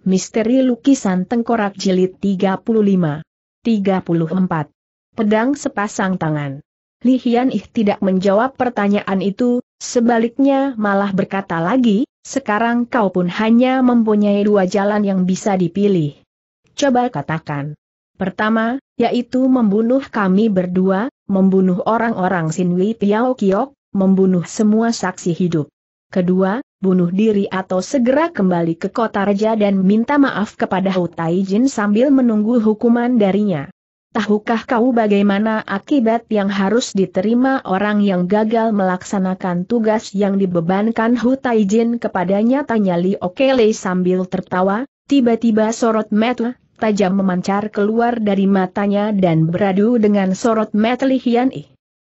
Misteri Lukisan Tengkorak Jilid 35 34. Pedang Sepasang Tangan Li Hian tidak menjawab pertanyaan itu, sebaliknya malah berkata lagi, sekarang kau pun hanya mempunyai dua jalan yang bisa dipilih. Coba katakan. Pertama, yaitu membunuh kami berdua, membunuh orang-orang Sinwi Piao Kiok, membunuh semua saksi hidup. Kedua, bunuh diri atau segera kembali ke kota raja dan minta maaf kepada Hu Taijin sambil menunggu hukuman darinya. Tahukah kau bagaimana akibat yang harus diterima orang yang gagal melaksanakan tugas yang dibebankan Hu Taijin kepadanya tanya Li Okele sambil tertawa, tiba-tiba sorot metu, tajam memancar keluar dari matanya dan beradu dengan sorot mata Li Hian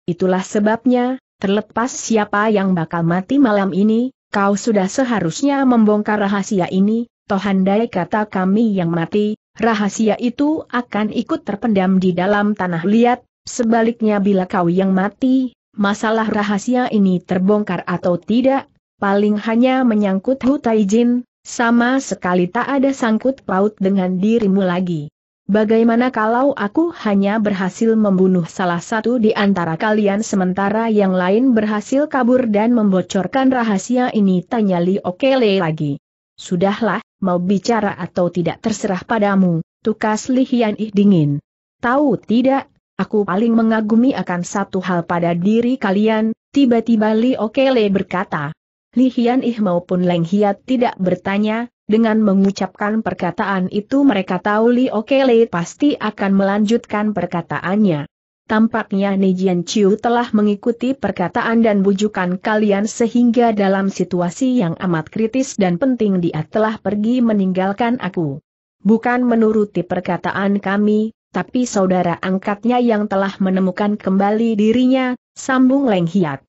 Itulah sebabnya, terlepas siapa yang bakal mati malam ini, Kau sudah seharusnya membongkar rahasia ini, tohandai kata kami yang mati, rahasia itu akan ikut terpendam di dalam tanah liat, sebaliknya bila kau yang mati, masalah rahasia ini terbongkar atau tidak, paling hanya menyangkut hutai jin, sama sekali tak ada sangkut paut dengan dirimu lagi. Bagaimana kalau aku hanya berhasil membunuh salah satu di antara kalian sementara yang lain berhasil kabur dan membocorkan rahasia ini? Tanya Li Okele lagi. Sudahlah, mau bicara atau tidak terserah padamu, tukas Li Hian Ih dingin. Tahu tidak, aku paling mengagumi akan satu hal pada diri kalian, tiba-tiba Li Okele berkata. Li Hian Ih maupun Leng Hiat tidak bertanya, dengan mengucapkan perkataan itu mereka tahu Li Okele pasti akan melanjutkan perkataannya. Tampaknya Nijian Chiu telah mengikuti perkataan dan bujukan kalian sehingga dalam situasi yang amat kritis dan penting dia telah pergi meninggalkan aku. Bukan menuruti perkataan kami, tapi saudara angkatnya yang telah menemukan kembali dirinya, sambung Leng Hiat.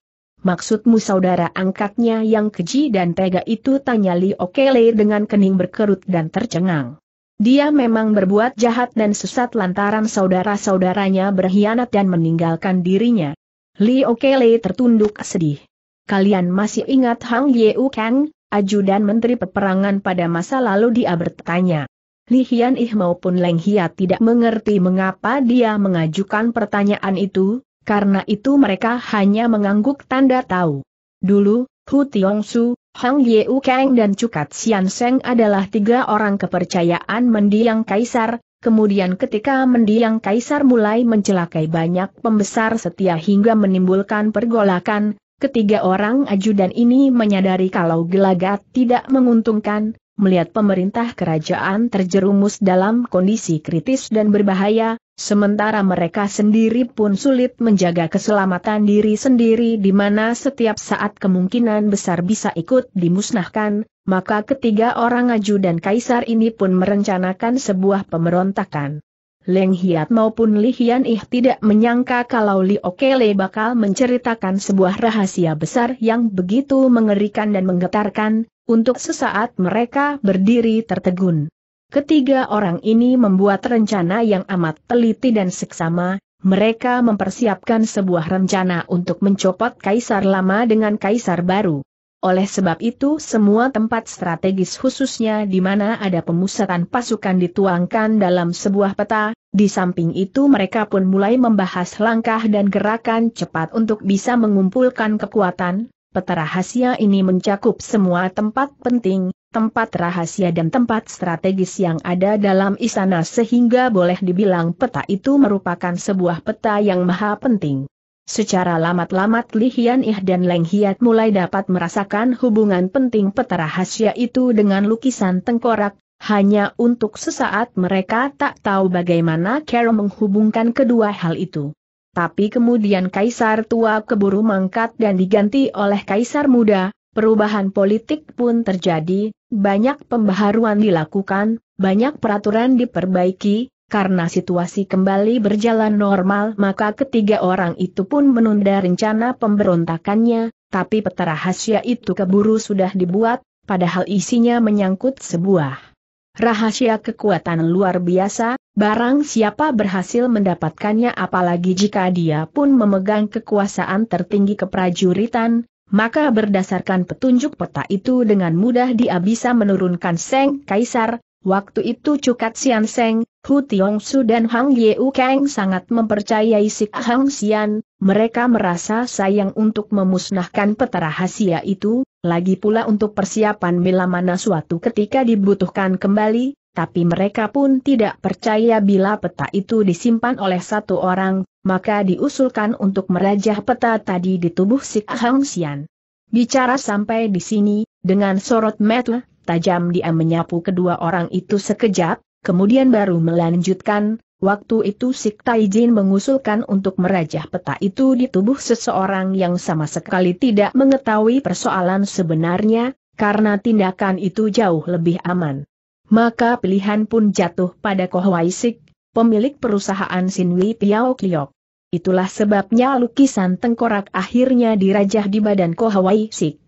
Maksudmu saudara angkatnya yang keji dan tega itu tanya Li Okele dengan kening berkerut dan tercengang. Dia memang berbuat jahat dan sesat lantaran saudara-saudaranya berkhianat dan meninggalkan dirinya. Li Okele tertunduk sedih. Kalian masih ingat Hang Yeu Kang, ajudan Menteri Peperangan pada masa lalu dia bertanya. Li Hian Ih maupun Leng Hia tidak mengerti mengapa dia mengajukan pertanyaan itu, karena itu mereka hanya mengangguk tanda tahu. Dulu, Hu Tiongsu, Hang Yeu Kang dan Cukat Sian Seng adalah tiga orang kepercayaan mendiang kaisar, kemudian ketika mendiang kaisar mulai mencelakai banyak pembesar setia hingga menimbulkan pergolakan, ketiga orang ajudan ini menyadari kalau gelagat tidak menguntungkan, melihat pemerintah kerajaan terjerumus dalam kondisi kritis dan berbahaya, Sementara mereka sendiri pun sulit menjaga keselamatan diri sendiri di mana setiap saat kemungkinan besar bisa ikut dimusnahkan, maka ketiga orang Aju dan kaisar ini pun merencanakan sebuah pemberontakan. Leng Hiat maupun Li Hian Ih tidak menyangka kalau Li Okele bakal menceritakan sebuah rahasia besar yang begitu mengerikan dan menggetarkan, untuk sesaat mereka berdiri tertegun. Ketiga orang ini membuat rencana yang amat teliti dan seksama, mereka mempersiapkan sebuah rencana untuk mencopot kaisar lama dengan kaisar baru. Oleh sebab itu semua tempat strategis khususnya di mana ada pemusatan pasukan dituangkan dalam sebuah peta, di samping itu mereka pun mulai membahas langkah dan gerakan cepat untuk bisa mengumpulkan kekuatan, Peta rahasia ini mencakup semua tempat penting, tempat rahasia dan tempat strategis yang ada dalam istana sehingga boleh dibilang peta itu merupakan sebuah peta yang maha penting. Secara lamat-lamat Li Hian Ih dan Leng Hiat mulai dapat merasakan hubungan penting peta rahasia itu dengan lukisan tengkorak, hanya untuk sesaat mereka tak tahu bagaimana Carol menghubungkan kedua hal itu. Tapi kemudian Kaisar tua keburu mangkat dan diganti oleh Kaisar muda, Perubahan politik pun terjadi, banyak pembaharuan dilakukan, banyak peraturan diperbaiki, karena situasi kembali berjalan normal maka ketiga orang itu pun menunda rencana pemberontakannya, tapi peta rahasia itu keburu sudah dibuat, padahal isinya menyangkut sebuah rahasia kekuatan luar biasa, barang siapa berhasil mendapatkannya apalagi jika dia pun memegang kekuasaan tertinggi keprajuritan, maka berdasarkan petunjuk peta itu dengan mudah dia bisa menurunkan Seng Kaisar. Waktu itu Cukat Sian Seng, Hu Tiong Su dan Hang Yeu Kang sangat mempercayai Sik Hang Sian, mereka merasa sayang untuk memusnahkan peta rahasia itu, lagi pula untuk persiapan bila mana suatu ketika dibutuhkan kembali, tapi mereka pun tidak percaya bila peta itu disimpan oleh satu orang, maka diusulkan untuk merajah peta tadi di tubuh si Ahang Sian. Bicara sampai di sini, dengan sorot mata tajam dia menyapu kedua orang itu sekejap, kemudian baru melanjutkan, waktu itu Sik Tai Jin mengusulkan untuk merajah peta itu di tubuh seseorang yang sama sekali tidak mengetahui persoalan sebenarnya, karena tindakan itu jauh lebih aman maka pilihan pun jatuh pada Kohwaisik, pemilik perusahaan Sinwi Piao Kliok. Itulah sebabnya lukisan tengkorak akhirnya dirajah di badan Kohwaisik.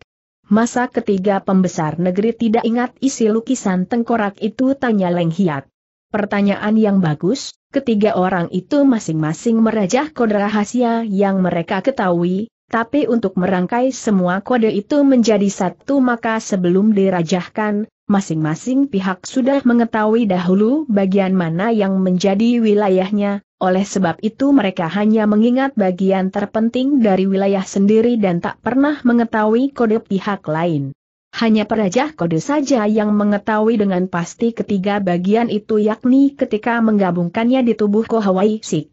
Masa ketiga pembesar negeri tidak ingat isi lukisan tengkorak itu tanya Leng Hiat. Pertanyaan yang bagus, ketiga orang itu masing-masing merajah kode rahasia yang mereka ketahui, tapi untuk merangkai semua kode itu menjadi satu maka sebelum dirajahkan, masing-masing pihak sudah mengetahui dahulu bagian mana yang menjadi wilayahnya, oleh sebab itu mereka hanya mengingat bagian terpenting dari wilayah sendiri dan tak pernah mengetahui kode pihak lain. Hanya perajah kode saja yang mengetahui dengan pasti ketiga bagian itu yakni ketika menggabungkannya di tubuh Kohawai Sik.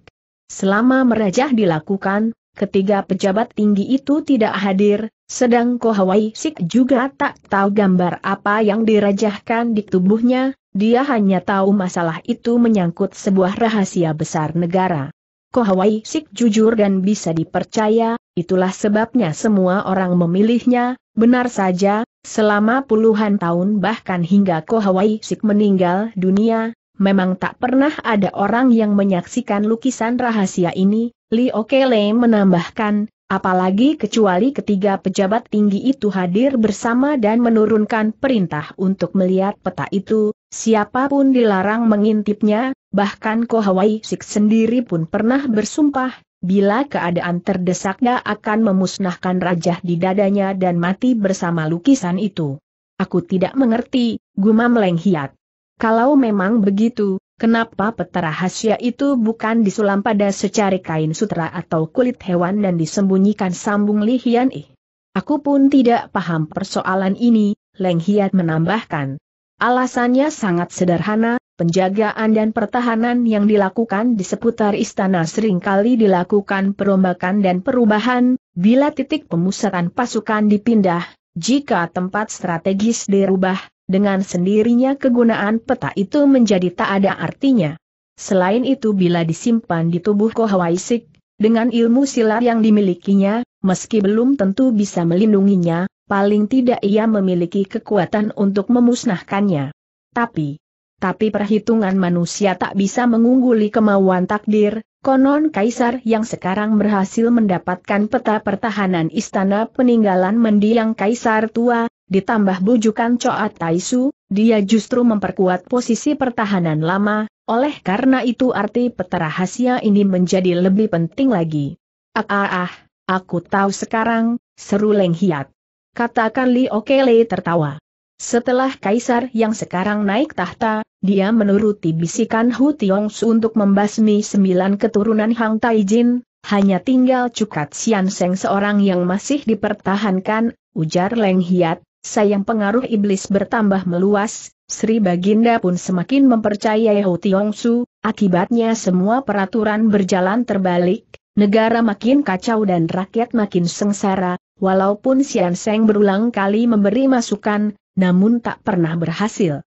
Selama merajah dilakukan, Ketiga pejabat tinggi itu tidak hadir, sedang Kohawai Sik juga tak tahu gambar apa yang dirajahkan di tubuhnya, dia hanya tahu masalah itu menyangkut sebuah rahasia besar negara. Kohawai Sik jujur dan bisa dipercaya, itulah sebabnya semua orang memilihnya, benar saja, selama puluhan tahun bahkan hingga Kohawai Sik meninggal dunia, memang tak pernah ada orang yang menyaksikan lukisan rahasia ini, Li Oke Lei menambahkan, apalagi kecuali ketiga pejabat tinggi itu hadir bersama dan menurunkan perintah untuk melihat peta itu, siapapun dilarang mengintipnya, bahkan Ko Hawaii Sik sendiri pun pernah bersumpah, bila keadaan terdesaknya akan memusnahkan rajah di dadanya dan mati bersama lukisan itu. Aku tidak mengerti, gumam Leng Hiat. Kalau memang begitu, kenapa peta rahasia itu bukan disulam pada secari kain sutra atau kulit hewan dan disembunyikan sambung Li Hian eh, Aku pun tidak paham persoalan ini, Leng Hiat menambahkan. Alasannya sangat sederhana, penjagaan dan pertahanan yang dilakukan di seputar istana seringkali dilakukan perombakan dan perubahan, bila titik pemusatan pasukan dipindah, jika tempat strategis dirubah, dengan sendirinya kegunaan peta itu menjadi tak ada artinya. Selain itu bila disimpan di tubuh Kohawaisik, dengan ilmu silat yang dimilikinya, meski belum tentu bisa melindunginya, paling tidak ia memiliki kekuatan untuk memusnahkannya. Tapi, tapi perhitungan manusia tak bisa mengungguli kemauan takdir, konon kaisar yang sekarang berhasil mendapatkan peta pertahanan istana peninggalan mendiang kaisar tua, ditambah bujukan Coat Taisu, dia justru memperkuat posisi pertahanan lama, oleh karena itu arti peta rahasia ini menjadi lebih penting lagi. Ah ah ah, aku tahu sekarang, seru Leng Hiat. Katakan Li Okele tertawa. Setelah kaisar yang sekarang naik tahta, dia menuruti bisikan Hu su untuk membasmi sembilan keturunan Hang Taijin, hanya tinggal Cukat Sian Seng seorang yang masih dipertahankan, ujar Leng Hiat, sayang pengaruh iblis bertambah meluas, Sri Baginda pun semakin mempercayai Ho Tiong Su, akibatnya semua peraturan berjalan terbalik, negara makin kacau dan rakyat makin sengsara, walaupun Sian Seng berulang kali memberi masukan, namun tak pernah berhasil.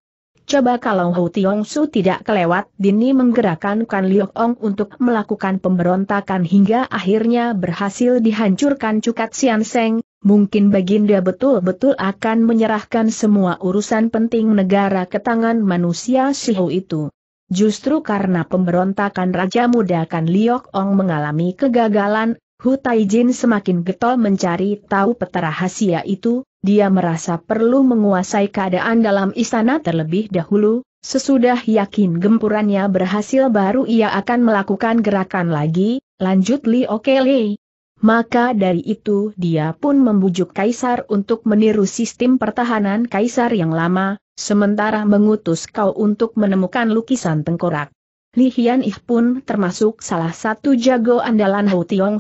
Coba kalau Ho Tiong Su tidak kelewat dini menggerakkan Kan Liok Ong untuk melakukan pemberontakan hingga akhirnya berhasil dihancurkan Cukat Sian Seng, mungkin Baginda betul-betul akan menyerahkan semua urusan penting negara ke tangan manusia Sihu itu. Justru karena pemberontakan Raja Muda Kan Liok Ong mengalami kegagalan, Hu Taijin semakin getol mencari tahu peta rahasia itu, dia merasa perlu menguasai keadaan dalam istana terlebih dahulu, sesudah yakin gempurannya berhasil baru ia akan melakukan gerakan lagi, lanjut Li Okele. Maka dari itu dia pun membujuk Kaisar untuk meniru sistem pertahanan Kaisar yang lama, sementara mengutus kau untuk menemukan lukisan tengkorak. Li Hian pun termasuk salah satu jago andalan Hu Tiong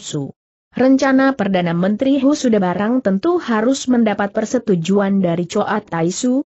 Rencana Perdana Menteri Hu sudah barang tentu harus mendapat persetujuan dari Choa Tai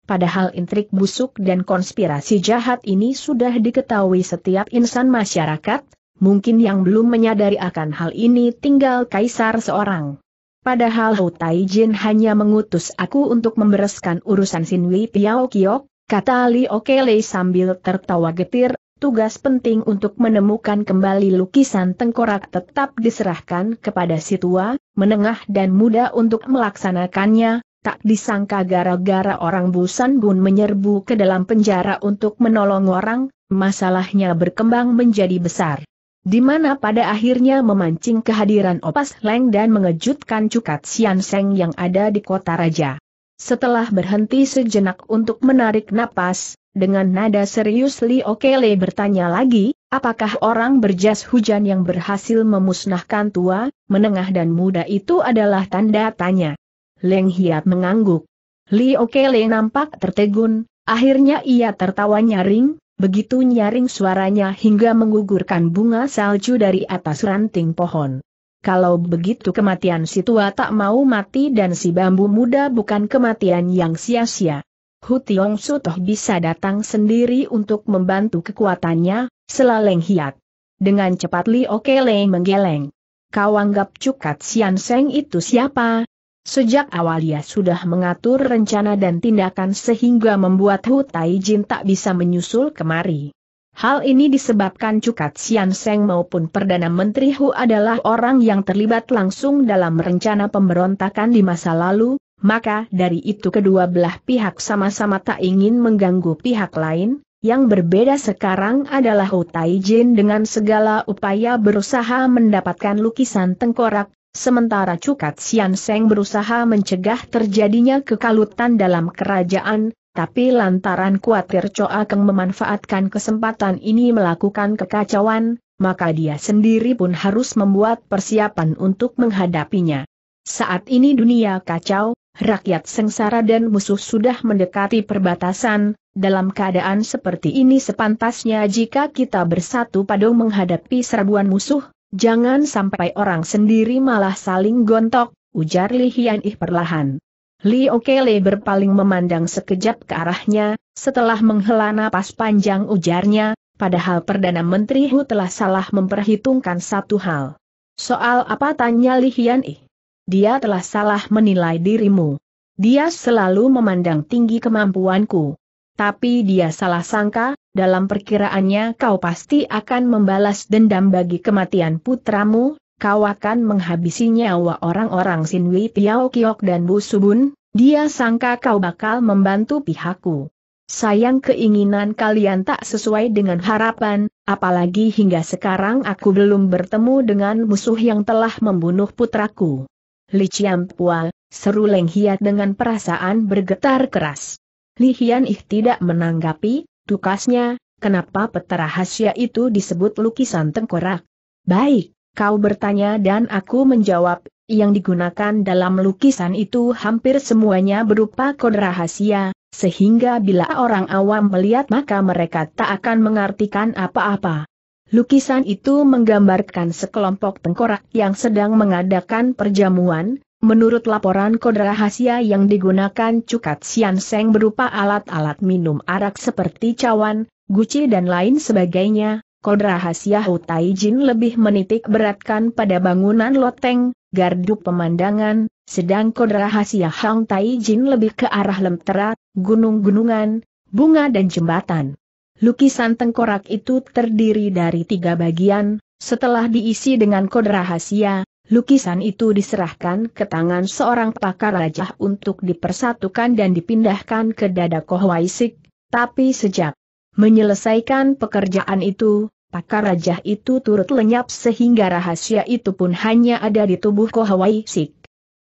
padahal intrik busuk dan konspirasi jahat ini sudah diketahui setiap insan masyarakat, mungkin yang belum menyadari akan hal ini tinggal kaisar seorang. Padahal Hu Taijin hanya mengutus aku untuk membereskan urusan Sinwi Piao Kiok, kata Li Okele sambil tertawa getir, tugas penting untuk menemukan kembali lukisan tengkorak tetap diserahkan kepada si tua, menengah dan muda untuk melaksanakannya, tak disangka gara-gara orang Busan Bun menyerbu ke dalam penjara untuk menolong orang, masalahnya berkembang menjadi besar di mana pada akhirnya memancing kehadiran Opas Leng dan mengejutkan Cukat Sian Seng yang ada di kota raja. Setelah berhenti sejenak untuk menarik napas, dengan nada serius Li Okele bertanya lagi, apakah orang berjas hujan yang berhasil memusnahkan tua, menengah dan muda itu adalah tanda tanya. Leng Hiat mengangguk. Li Okele nampak tertegun, akhirnya ia tertawa nyaring, begitu nyaring suaranya hingga menggugurkan bunga salju dari atas ranting pohon. Kalau begitu kematian si tua tak mau mati dan si bambu muda bukan kematian yang sia-sia. Hu Tiong toh bisa datang sendiri untuk membantu kekuatannya, selaleng hiat. Dengan cepat Li Oke Lei menggeleng. Kau anggap Cukat Sian Seng itu siapa? Sejak awal ia sudah mengatur rencana dan tindakan sehingga membuat Hu Tai Jin tak bisa menyusul kemari. Hal ini disebabkan Cukat Sian Seng maupun Perdana Menteri Hu adalah orang yang terlibat langsung dalam rencana pemberontakan di masa lalu, maka dari itu kedua belah pihak sama-sama tak ingin mengganggu pihak lain, yang berbeda sekarang adalah Hu Taijin dengan segala upaya berusaha mendapatkan lukisan tengkorak Sementara Cukat Sian Seng berusaha mencegah terjadinya kekalutan dalam kerajaan, tapi lantaran kuatir Coa Keng memanfaatkan kesempatan ini melakukan kekacauan, maka dia sendiri pun harus membuat persiapan untuk menghadapinya. Saat ini dunia kacau, rakyat sengsara dan musuh sudah mendekati perbatasan, dalam keadaan seperti ini sepantasnya jika kita bersatu padu menghadapi serbuan musuh, Jangan sampai orang sendiri malah saling gontok, ujar Li Hian Ih perlahan. Li Okele berpaling memandang sekejap ke arahnya, setelah menghela napas panjang ujarnya, padahal Perdana Menteri Hu telah salah memperhitungkan satu hal. Soal apa tanya Li Hian Ih? Dia telah salah menilai dirimu. Dia selalu memandang tinggi kemampuanku. Tapi dia salah sangka, dalam perkiraannya kau pasti akan membalas dendam bagi kematian putramu, kau akan menghabisi nyawa orang-orang Sinwi Piao Kiok dan Bu Subun, dia sangka kau bakal membantu pihakku. Sayang keinginan kalian tak sesuai dengan harapan, apalagi hingga sekarang aku belum bertemu dengan musuh yang telah membunuh putraku. Li Chiam Pua, seru Leng Hiat dengan perasaan bergetar keras. Li Hian Ih tidak menanggapi, Dukasnya, kenapa peta rahasia itu disebut lukisan tengkorak? Baik, kau bertanya dan aku menjawab, yang digunakan dalam lukisan itu hampir semuanya berupa kode rahasia, sehingga bila orang awam melihat maka mereka tak akan mengartikan apa-apa. Lukisan itu menggambarkan sekelompok tengkorak yang sedang mengadakan perjamuan, Menurut laporan kode rahasia yang digunakan Cukat Sian Seng berupa alat-alat minum arak seperti cawan, guci dan lain sebagainya, kode rahasia Hutai Jin lebih menitik beratkan pada bangunan loteng, gardu pemandangan, sedang kode rahasia Hang Tai Jin lebih ke arah lemtera, gunung-gunungan, bunga dan jembatan. Lukisan tengkorak itu terdiri dari tiga bagian, setelah diisi dengan kode rahasia, lukisan itu diserahkan ke tangan seorang pakar rajah untuk dipersatukan dan dipindahkan ke dada Kohwaisik, tapi sejak menyelesaikan pekerjaan itu, pakar rajah itu turut lenyap sehingga rahasia itu pun hanya ada di tubuh Kohwaisik.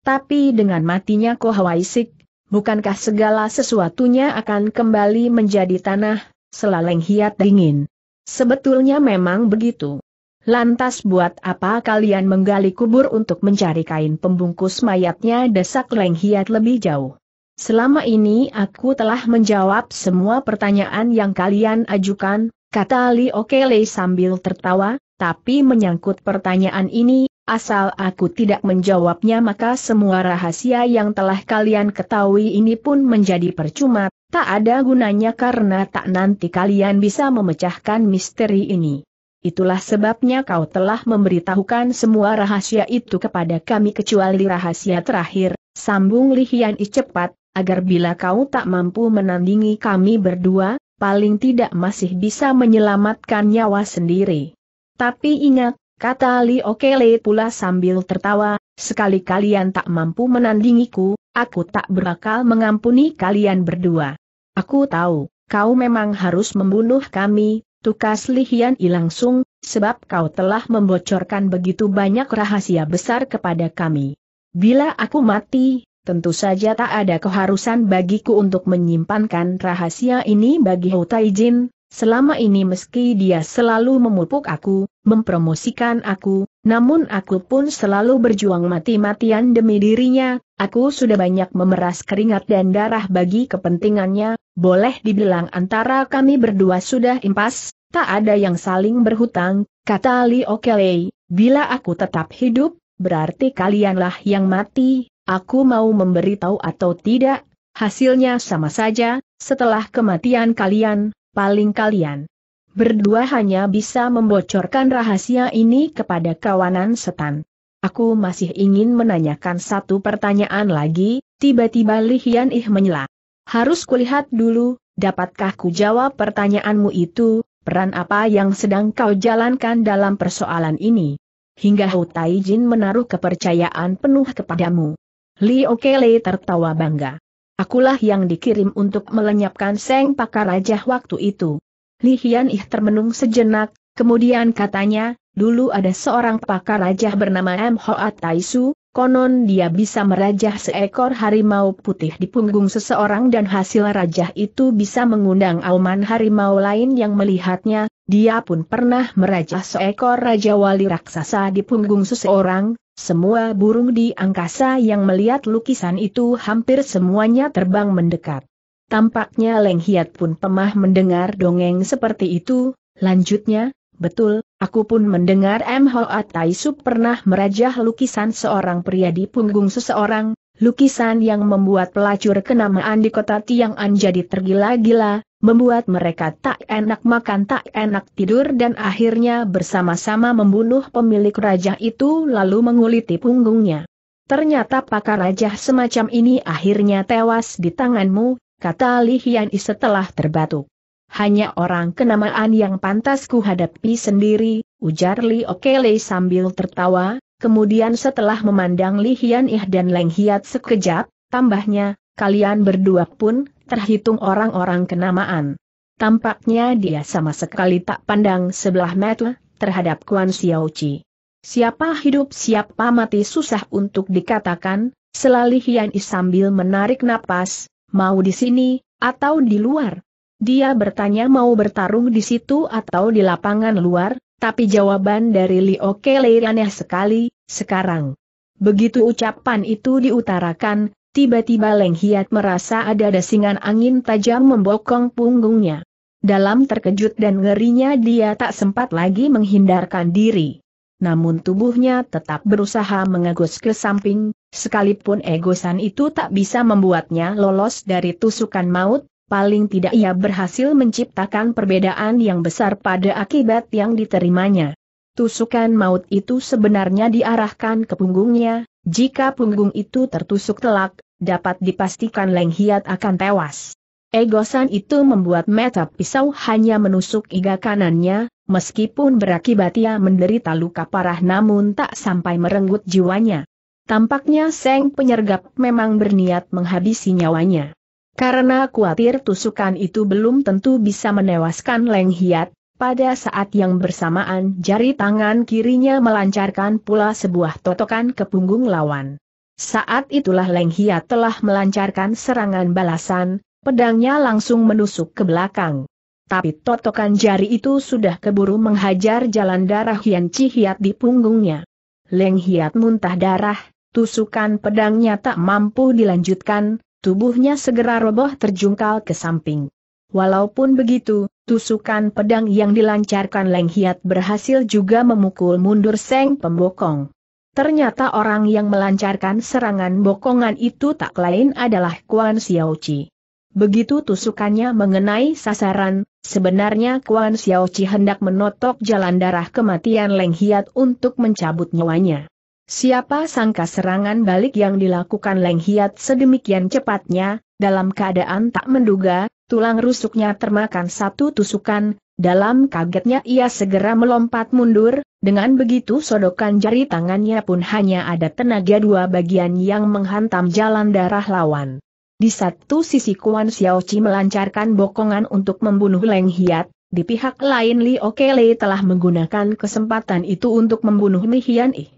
Tapi dengan matinya Kohwaisik, bukankah segala sesuatunya akan kembali menjadi tanah, selaleng hiat dingin? Sebetulnya memang begitu. Lantas buat apa kalian menggali kubur untuk mencari kain pembungkus mayatnya desak Leng Hiat lebih jauh? Selama ini aku telah menjawab semua pertanyaan yang kalian ajukan, kata Li Okele sambil tertawa, tapi menyangkut pertanyaan ini, asal aku tidak menjawabnya maka semua rahasia yang telah kalian ketahui ini pun menjadi percuma, tak ada gunanya karena tak nanti kalian bisa memecahkan misteri ini. Itulah sebabnya kau telah memberitahukan semua rahasia itu kepada kami kecuali rahasia terakhir, sambung Lihian I cepat, agar bila kau tak mampu menandingi kami berdua, paling tidak masih bisa menyelamatkan nyawa sendiri. Tapi ingat, kata Li Okele pula sambil tertawa, sekali kalian tak mampu menandingiku, aku tak berakal mengampuni kalian berdua. Aku tahu, kau memang harus membunuh kami, Tukas Lihian I langsung, sebab kau telah membocorkan begitu banyak rahasia besar kepada kami. Bila aku mati, tentu saja tak ada keharusan bagiku untuk menyimpankan rahasia ini bagi Hou Jin, selama ini meski dia selalu memupuk aku, mempromosikan aku, namun aku pun selalu berjuang mati-matian demi dirinya, aku sudah banyak memeras keringat dan darah bagi kepentingannya, boleh dibilang antara kami berdua sudah impas, tak ada yang saling berhutang, kata Li Okelei, bila aku tetap hidup, berarti kalianlah yang mati, aku mau memberitahu atau tidak, hasilnya sama saja, setelah kematian kalian, paling kalian. Berdua hanya bisa membocorkan rahasia ini kepada kawanan setan. Aku masih ingin menanyakan satu pertanyaan lagi, tiba-tiba Li Hian Ih menyela. Harus kulihat dulu, dapatkah ku jawab pertanyaanmu itu, peran apa yang sedang kau jalankan dalam persoalan ini? Hingga Hu Taijin menaruh kepercayaan penuh kepadamu. Li Okele tertawa bangga. Akulah yang dikirim untuk melenyapkan Seng Pakar Raja waktu itu. Li Hian Ih termenung sejenak, kemudian katanya, dulu ada seorang pakar raja bernama M. Hoa Taisu, Konon dia bisa merajah seekor harimau putih di punggung seseorang dan hasil rajah itu bisa mengundang auman harimau lain yang melihatnya, dia pun pernah merajah seekor raja wali raksasa di punggung seseorang, semua burung di angkasa yang melihat lukisan itu hampir semuanya terbang mendekat. Tampaknya Leng Hiat pun pemah mendengar dongeng seperti itu, lanjutnya, betul, Aku pun mendengar M. Hoa Taisub pernah merajah lukisan seorang pria di punggung seseorang, lukisan yang membuat pelacur kenamaan di kota Tiang'an jadi tergila-gila, membuat mereka tak enak makan tak enak tidur dan akhirnya bersama-sama membunuh pemilik raja itu lalu menguliti punggungnya. Ternyata pakar raja semacam ini akhirnya tewas di tanganmu, kata Li Hian setelah terbatuk hanya orang kenamaan yang pantas kuhadapi sendiri, ujar Li Okele sambil tertawa, kemudian setelah memandang Li Hian Ih dan Leng Hiat sekejap, tambahnya, kalian berdua pun, terhitung orang-orang kenamaan. Tampaknya dia sama sekali tak pandang sebelah mata terhadap Kuan Xiao Chi. Siapa hidup siapa mati susah untuk dikatakan, selalih Hian Ih sambil menarik napas, mau di sini, atau di luar, dia bertanya mau bertarung di situ atau di lapangan luar, tapi jawaban dari Lio Kelei aneh sekali, sekarang. Begitu ucapan itu diutarakan, tiba-tiba Leng Hiat merasa ada desingan angin tajam membokong punggungnya. Dalam terkejut dan ngerinya dia tak sempat lagi menghindarkan diri. Namun tubuhnya tetap berusaha mengegos ke samping, sekalipun egosan itu tak bisa membuatnya lolos dari tusukan maut, paling tidak ia berhasil menciptakan perbedaan yang besar pada akibat yang diterimanya. Tusukan maut itu sebenarnya diarahkan ke punggungnya, jika punggung itu tertusuk telak, dapat dipastikan Leng Hiat akan tewas. Egosan itu membuat mata pisau hanya menusuk iga kanannya, meskipun berakibat ia menderita luka parah namun tak sampai merenggut jiwanya. Tampaknya Seng penyergap memang berniat menghabisi nyawanya. Karena khawatir tusukan itu belum tentu bisa menewaskan Leng Hiat, pada saat yang bersamaan jari tangan kirinya melancarkan pula sebuah totokan ke punggung lawan. Saat itulah Leng Hiat telah melancarkan serangan balasan, pedangnya langsung menusuk ke belakang. Tapi totokan jari itu sudah keburu menghajar jalan darah Hian Chi Hiat di punggungnya. Leng Hiat muntah darah, tusukan pedangnya tak mampu dilanjutkan, Tubuhnya segera roboh terjungkal ke samping. Walaupun begitu, tusukan pedang yang dilancarkan Leng Hiat berhasil juga memukul mundur Seng Pembokong. Ternyata orang yang melancarkan serangan bokongan itu tak lain adalah Kuan Xiaoqi. Begitu tusukannya mengenai sasaran, sebenarnya Kuan Xiaoqi hendak menotok jalan darah kematian Leng Hiat untuk mencabut nyawanya. Siapa sangka serangan balik yang dilakukan Leng Hiat sedemikian cepatnya, dalam keadaan tak menduga, tulang rusuknya termakan satu tusukan, dalam kagetnya ia segera melompat mundur, dengan begitu sodokan jari tangannya pun hanya ada tenaga dua bagian yang menghantam jalan darah lawan. Di satu sisi Kuan Xiaoqi melancarkan bokongan untuk membunuh Leng Hiat, di pihak lain Li Okele telah menggunakan kesempatan itu untuk membunuh Mi Hian Ih.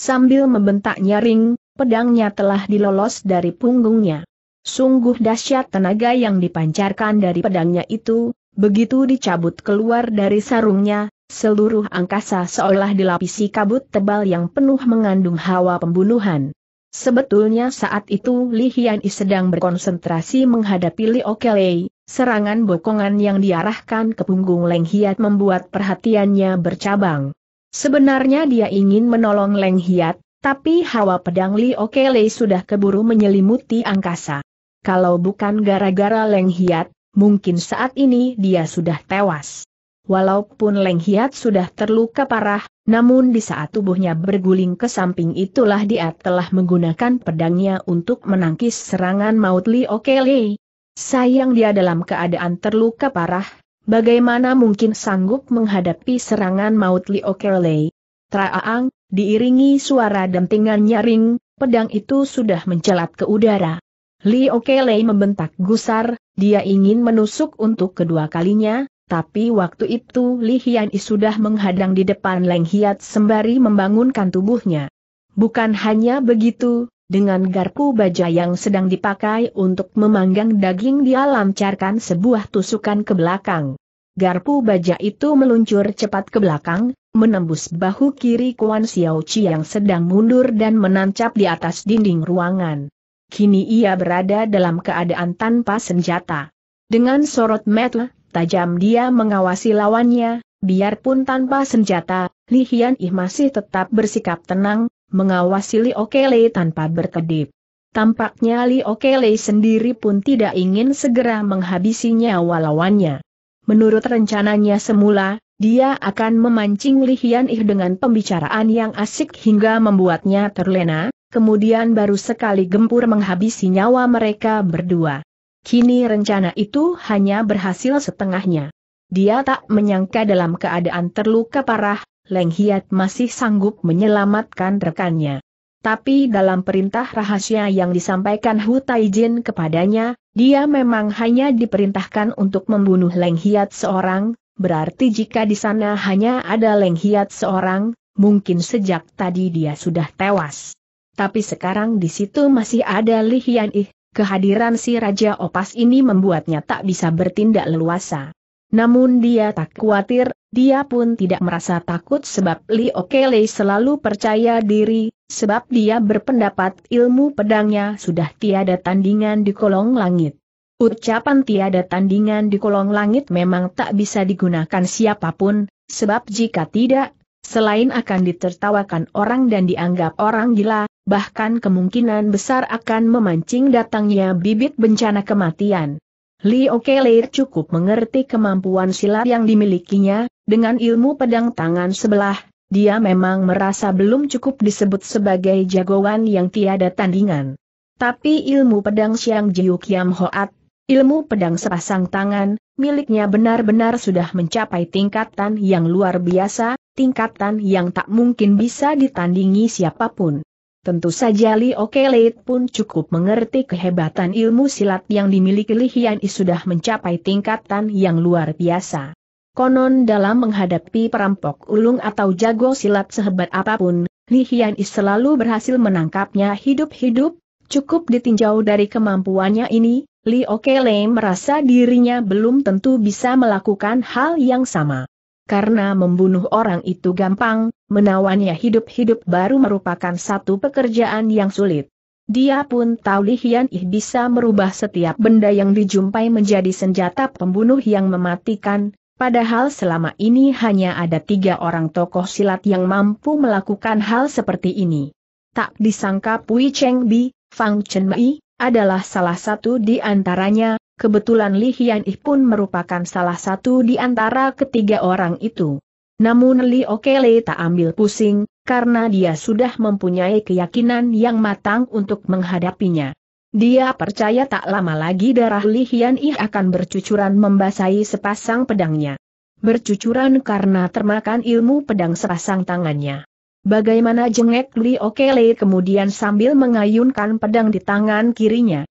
Sambil membentak nyaring, pedangnya telah dilolos dari punggungnya. Sungguh dahsyat tenaga yang dipancarkan dari pedangnya itu, begitu dicabut keluar dari sarungnya, seluruh angkasa seolah dilapisi kabut tebal yang penuh mengandung hawa pembunuhan. Sebetulnya saat itu Li Hian I sedang berkonsentrasi menghadapi Li Okelei, serangan bokongan yang diarahkan ke punggung Leng Hiat membuat perhatiannya bercabang. Sebenarnya dia ingin menolong Leng Hiat, tapi hawa pedang Li Okele sudah keburu menyelimuti angkasa. Kalau bukan gara-gara Leng Hiat, mungkin saat ini dia sudah tewas. Walaupun Leng Hiat sudah terluka parah, namun di saat tubuhnya berguling ke samping itulah dia telah menggunakan pedangnya untuk menangkis serangan maut Li Okele. Sayang dia dalam keadaan terluka parah, Bagaimana mungkin sanggup menghadapi serangan maut Li Kerley? Traaang, diiringi suara dentingan nyaring, pedang itu sudah mencelat ke udara. Li Kerley membentak gusar, dia ingin menusuk untuk kedua kalinya, tapi waktu itu Li Hian sudah menghadang di depan Leng Hiat sembari membangunkan tubuhnya. Bukan hanya begitu, dengan garpu baja yang sedang dipakai untuk memanggang daging dia lancarkan sebuah tusukan ke belakang. Garpu baja itu meluncur cepat ke belakang, menembus bahu kiri Kuan Xiao Chi yang sedang mundur dan menancap di atas dinding ruangan. Kini ia berada dalam keadaan tanpa senjata. Dengan sorot mata tajam dia mengawasi lawannya, biarpun tanpa senjata, Li Hian Ih masih tetap bersikap tenang, mengawasi Li Okele tanpa berkedip. Tampaknya Li Okele sendiri pun tidak ingin segera menghabisi nyawa lawannya. Menurut rencananya semula, dia akan memancing Li Hian Ih dengan pembicaraan yang asik hingga membuatnya terlena, kemudian baru sekali gempur menghabisi nyawa mereka berdua. Kini rencana itu hanya berhasil setengahnya. Dia tak menyangka dalam keadaan terluka parah, Leng Hiat masih sanggup menyelamatkan rekannya. Tapi dalam perintah rahasia yang disampaikan Hu Taijin kepadanya, dia memang hanya diperintahkan untuk membunuh Leng Hiat seorang, berarti jika di sana hanya ada Leng Hiat seorang, mungkin sejak tadi dia sudah tewas. Tapi sekarang di situ masih ada Li Hian Ih, Kehadiran si Raja Opas ini membuatnya tak bisa bertindak leluasa. Namun dia tak khawatir, dia pun tidak merasa takut sebab Li Okele selalu percaya diri, sebab dia berpendapat ilmu pedangnya sudah tiada tandingan di kolong langit. Ucapan tiada tandingan di kolong langit memang tak bisa digunakan siapapun, sebab jika tidak, selain akan ditertawakan orang dan dianggap orang gila, bahkan kemungkinan besar akan memancing datangnya bibit bencana kematian. Li Okeleir cukup mengerti kemampuan silat yang dimilikinya, dengan ilmu pedang tangan sebelah, dia memang merasa belum cukup disebut sebagai jagoan yang tiada tandingan. Tapi ilmu pedang Siang Jiu Kiam Hoat, ilmu pedang sepasang tangan, miliknya benar-benar sudah mencapai tingkatan yang luar biasa, tingkatan yang tak mungkin bisa ditandingi siapapun. Tentu saja Li Okelet pun cukup mengerti kehebatan ilmu silat yang dimiliki Li Hian sudah mencapai tingkatan yang luar biasa. Konon dalam menghadapi perampok ulung atau jago silat sehebat apapun, Li Hian selalu berhasil menangkapnya hidup-hidup, cukup ditinjau dari kemampuannya ini, Li Okele merasa dirinya belum tentu bisa melakukan hal yang sama karena membunuh orang itu gampang, menawannya hidup-hidup baru merupakan satu pekerjaan yang sulit. Dia pun tahu Li Hian Ih bisa merubah setiap benda yang dijumpai menjadi senjata pembunuh yang mematikan, Padahal selama ini hanya ada tiga orang tokoh silat yang mampu melakukan hal seperti ini. Tak disangka Pui Cheng Bi, Fang Chen Mei, adalah salah satu di antaranya, Kebetulan Li Hian Ih pun merupakan salah satu di antara ketiga orang itu. Namun Li Okele tak ambil pusing, karena dia sudah mempunyai keyakinan yang matang untuk menghadapinya. Dia percaya tak lama lagi darah Li Hian Ih akan bercucuran membasahi sepasang pedangnya. Bercucuran karena termakan ilmu pedang sepasang tangannya. Bagaimana jengek Li Okele kemudian sambil mengayunkan pedang di tangan kirinya.